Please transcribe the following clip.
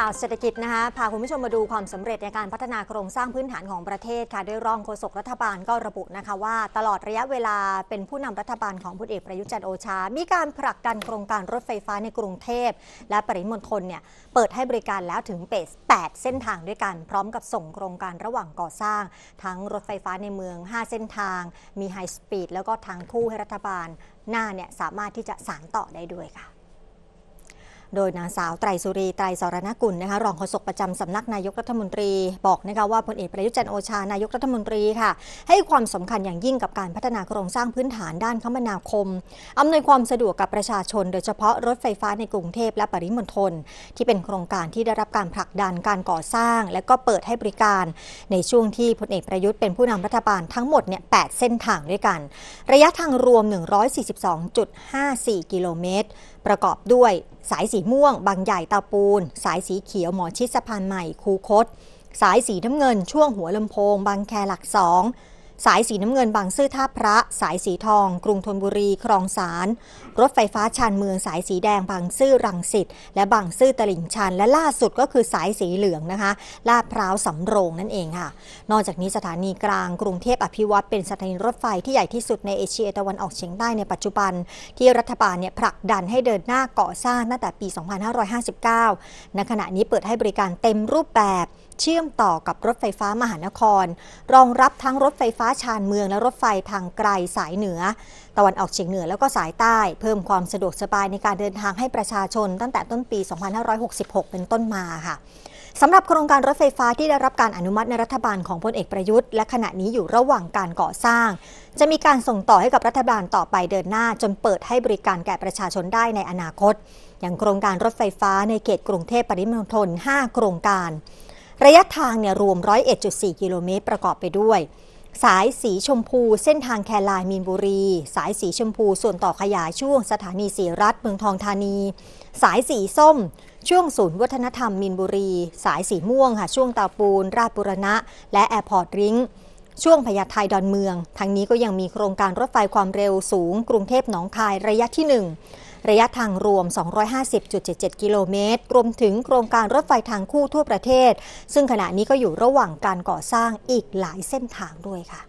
ข่าวเศรษฐกิจนะคะพาคุณผู้ชมมาดูความสำเร็จในการพัฒนาโครงสร้างพื้นฐานของประเทศค่ะด้วยรองโฆษกรัฐบาลก็ระบุนะคะว่าตลอดระยะเวลาเป็นผู้นำรัฐบาลของพลเอกประยุจันทร์โอชา มีการผลักดันโครงการรถไฟฟ้าในกรุงเทพและปริมณฑลเนี่ย เปิดให้บริการแล้วถึงเปส 8 เส้นทางด้วยกันพร้อมกับส่งโครงการระหว่างก่อสร้างทั้งรถไฟฟ้าในเมือง 5 เส้นทาง มีไฮสปีดแล้วก็ทางคู่ให้รัฐบาล หน้าเนี่ยสามารถที่จะสานต่อได้ด้วยค่ะโดยนางสาว ไตรสุรี ไตรสรณกุลนะคะรองโฆษกประจำสำนักนายกรัฐมนตรี บอกนะคะว่าพลเอกประยุจันโอชานายกรัฐมนตรีค่ะ ให้ความสำคัญอย่างยิ่งกับการพัฒนาโครงสร้างพื้นฐานด้านคมนาคม อำนวยความสะดวกกับประชาชนโดยเฉพาะรถไฟฟ้าในกรุงเทพและปริมณฑลที่เป็นโครงการที่ได้รับการผลักดันการก่อสร้าง และก็เปิดให้บริการในช่วงที่พลเอกประยุทธ์เป็นผู้นำรัฐบาลทั้งหมดเนี่ยแเส้นทางด้วยกัน ระยะทางรวม 142.54กิโลเมตรประกอบด้วย สายสีม่วง บางใหญ่ตาปูน สายสีเขียวหมอชิดสะพานใหม่คูคต สายสีน้ำเงินช่วงหัวลำโพง บางแคหลักสองสายสีน้ำเงิน บางซื่อท่าพระ สายสีทอง กรุงธนบุรีคลองสารรถไฟฟ้าชานเมืองสายสีแดง บางซื่อรังสิตและบางซื่อตลิ่งชันและล่าสุดก็คือสายสีเหลืองนะคะลาดพร้าวสำโรงนั่นเองค่ะนอกจากนี้สถานีกลาง กรุงเทพอภิวัตเป็น สถานีรถไฟที่ใหญ่ที่สุดในเอเชียตะวันออกเฉียงใต้ในปัจจุบัน ที่รัฐบาลเนี่ยผลักดันให้เดินหน้าก่อสร้างตั้งแต่ปี 2559 ณ ขณะนี้เปิดให้บริการเต็มรูปแบบเชื่อมต่อกับรถไฟฟ้ามหานคร รองรับทั้งรถไฟฟ้าชานเมือง และรถไฟทางไกลสายเหนือ ตะวันออกเฉียงเหนือแล้วก็สายใต้ เพิ่มความสะดวกสบายในการเดินทางให้ประชาชนตั้งแต่ต้นปี 2566 เป็นต้นมาค่ะสำหรับโครงการรถไฟฟ้าที่ได้รับการอนุมัติในรัฐบาลของพลเอกประยุทธ์และขณะนี้อยู่ระหว่างการก่อสร้าง จะมีการส่งต่อให้กับรัฐบาลต่อไปเดินหน้า จนเปิดให้บริการแก่ประชาชนได้ในอนาคต อย่างโครงการรถไฟฟ้าในเขตกรุงเทพปริมณฑล5โครงการระยะทางเนี่ยรวม 101.4 กิโลเมตรประกอบไปด้วย สายสีชมพูเส้นทางแคลายมีนบุรี สายสีชมพูส่วนต่อขยายช่วงสถานีสีรัฐเมืองทองธานี สายสีส้ม ช่วงศูนย์วัฒนธรรมมีนบุรี สายสีม่วงค่ะ ช่วงตาปูน ราชบุรณะ และแอร์พอร์ตริงช่วงพญาไทดอนเมือง ทั้งนี้ก็ยังมีโครงการรถไฟความเร็วสูง กรุงเทพหนองคาย ระยะที่ 1ระยะทางรวม 250.77 กิโลเมตร รวมถึงโครงการรถไฟทางคู่ทั่วประเทศ ซึ่งขณะนี้ก็อยู่ระหว่างการก่อสร้างอีกหลายเส้นทางด้วยค่ะ